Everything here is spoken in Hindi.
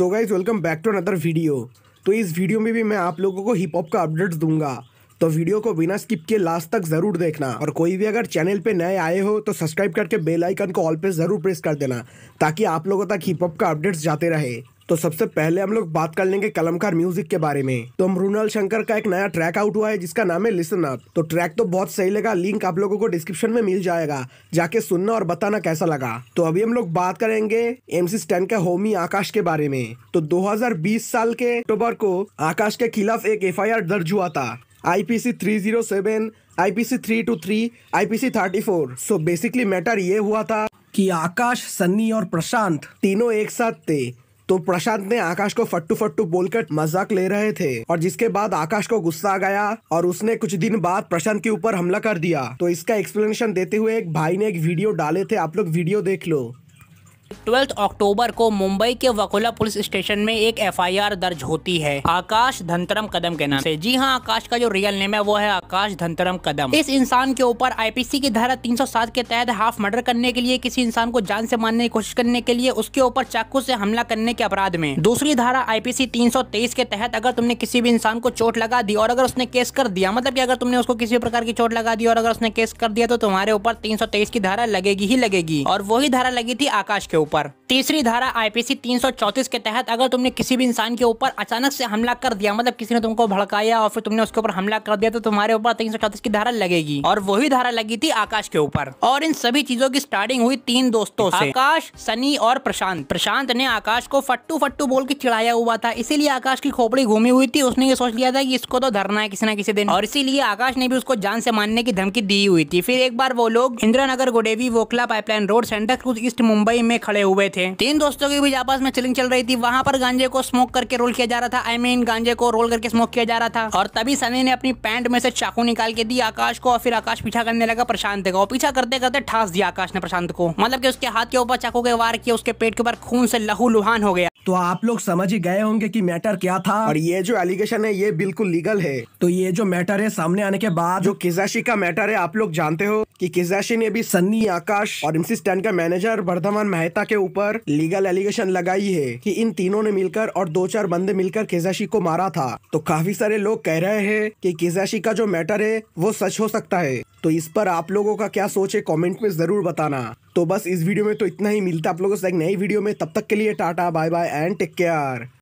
so guys welcome back to another video तो इस वीडियो में भी मैं आप लोगों को हिप हॉप का अपडेट्स दूंगा तो वीडियो को बिना स्किप किए लास्ट तक जरूर देखना और कोई भी अगर चैनल पे नए आए हो तो सब्सक्राइब करके बेल आइकन को ऑल पे जरूर प्रेस कर देना ताकि आप लोगों तक हिप हॉप का अपडेट्स जाते रहे तो सबसे पहले हम लोग बात कर लेंगे कलमकार म्यूजिक के बारे में तो मृणाल शंकर का एक नया ट्रैक आउट हुआ है जिसका नाम है लिसन अप तो ट्रैक तो बहुत सही लगा लिंक आप लोगों को डिस्क्रिप्शन में मिल जाएगा जाके सुनना और बताना कैसा लगा तो अभी हम लोग बात करेंगे एमसी स्टैन के होमी आकाश के बारे में तो 2020 साल के अक्टूबर को आकाश के खिलाफ एक आर दर्ज हुआ था IPC I IPC C IPC four so basically matter ये हुआ था कि आकाश सन्नी और प्रशांत तीनों एक साथ थे तो प्रशांत ने आकाश को फट्टू फट्टू बोलकर मजाक ले रहे थे और जिसके बाद आकाश को गुस्सा आ गया और उसने कुछ दिन बाद प्रशांत के ऊपर हमला कर दिया तो इसका एक्सप्लेनेशन देते हुए एक भाई ने एक वीडियो डाले थे आप लोग वीडियो देख लो ट्वेल्थ अक्टूबर को मुंबई के वकोला पुलिस स्टेशन में एक एफआईआर दर्ज होती है आकाश धनतरम कदम के नाम से जी हाँ आकाश का जो रियल नेम है वो है आकाश धनतरम कदम इस इंसान के ऊपर आईपीसी की धारा 307 के तहत हाफ मर्डर करने के लिए किसी इंसान को जान से मारने की कोशिश करने के लिए उसके ऊपर चाकू से हमला करने के अपराध में दूसरी धारा आईपीसी 323 के तहत अगर तुमने किसी भी इंसान को चोट लगा दी और अगर उसने केस कर दिया मतलब की अगर तुमने उसको किसी प्रकार की चोट लगा दी और अगर उसने केस कर दिया तो तुम्हारे ऊपर तीन की धारा लगेगी ही लगेगी और वही धारा लगी थी आकाश के ऊपर तीसरी धारा आईपीसी 334 के तहत अगर तुमने किसी भी इंसान के ऊपर अचानक से हमला कर दिया मतलब किसी ने तुमको भड़काया और फिर तुमने उसके ऊपर हमला कर दिया तो तुम्हारे ऊपर 334 की धारा लगेगी और वही धारा लगी थी आकाश के ऊपर और इन सभी चीजों की स्टार्टिंग हुई तीन दोस्तों से आकाश सनी और प्रशांत प्रशांत ने आकाश को फट्टू फट्टू बोल के चिड़ाया हुआ था इसीलिए आकाश की खोपड़ी घूमी हुई थी उसने ये सोच लिया था कि इसको तो धरना है किसी ना किसी दिन और इसीलिए आकाश ने भी उसको जान से मारने की धमकी दी हुई थी फिर एक बार वो लोग इंदिरा नगर गोडेवी वोखला पाइपलाइन रोड सेंटर क्रूज ईस्ट मुंबई में खड़े हुए थे देखे तीन दोस्तों के बीच आपस में चिलिंग चल रही थी वहाँ पर गांजे को स्मोक करके रोल किया जा रहा था आई I मीन mean, गांजे को रोल करके स्मोक किया जा रहा था और तभी सनी ने अपनी पैंट में से चाकू निकाल के दी आकाश को और फिर आकाश पीछा करने लगा प्रशांत का और पीछा करते करते ठास दिया आकाश ने प्रशांत को मतलब की उसके हाथ के ऊपर चाकू के वार किया उसके पेट के ऊपर खून से लहू लुहान हो गया तो आप लोग समझ ही गए होंगे कि मैटर क्या था और ये जो एलिगेशन है ये बिल्कुल लीगल है तो ये जो मैटर है सामने आने के बाद जो किजाशी का मैटर है आप लोग जानते हो कि किजाशी ने भी सन्नी आकाश और एमसी स्टैंड का मैनेजर वर्धमान मेहता के ऊपर लीगल एलिगेशन लगाई है कि इन तीनों ने मिलकर और दो चार बंदे मिलकर किजाशी को मारा था तो काफी सारे लोग कह रहे हैं कि किजाशी का जो मैटर है वो सच हो सकता है तो इस पर आप लोगों का क्या सोच है कॉमेंट में ज़रूर बताना तो बस इस वीडियो में तो इतना ही मिलता है आप लोगों से एक नई वीडियो में तब तक के लिए tata bye bye and take care